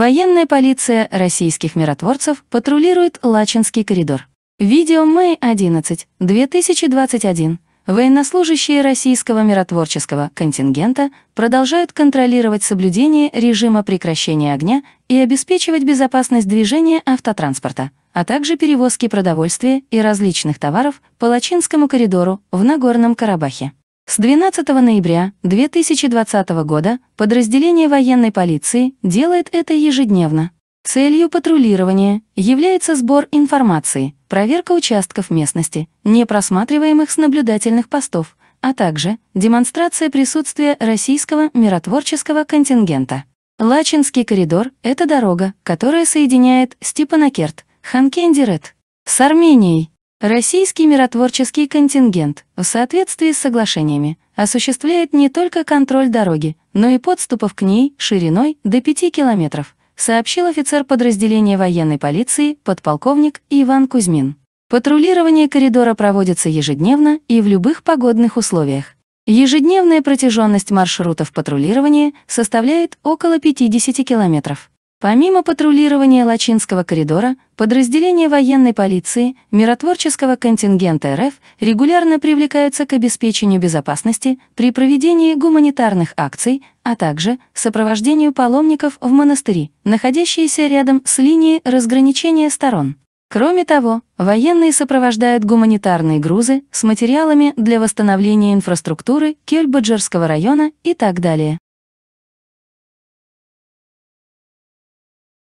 Военная полиция российских миротворцев патрулирует Лачинский коридор. Видео Мэй 11, 2021. Военнослужащие российского миротворческого контингента продолжают контролировать соблюдение режима прекращения огня и обеспечивать безопасность движения автотранспорта, а также перевозки продовольствия и различных товаров по Лачинскому коридору в Нагорном Карабахе. С 12 ноября 2020 года подразделение военной полиции делает это ежедневно. Целью патрулирования является сбор информации, проверка участков местности, не просматриваемых с наблюдательных постов, а также демонстрация присутствия российского миротворческого контингента. Лачинский коридор — это дорога, которая соединяет Степанакерт, Ханкендерет с Арменией. Российский миротворческий контингент в соответствии с соглашениями осуществляет не только контроль дороги, но и подступов к ней шириной до 5 километров, сообщил офицер подразделения военной полиции подполковник Иван Кузьмин. Патрулирование коридора проводится ежедневно и в любых погодных условиях. Ежедневная протяженность маршрутов патрулирования составляет около 50 километров. Помимо патрулирования Лачинского коридора, подразделения военной полиции, миротворческого контингента РФ регулярно привлекаются к обеспечению безопасности при проведении гуманитарных акций, а также сопровождению паломников в монастыри, находящиеся рядом с линией разграничения сторон. Кроме того, военные сопровождают гуманитарные грузы с материалами для восстановления инфраструктуры Кельбаджерского района и так далее.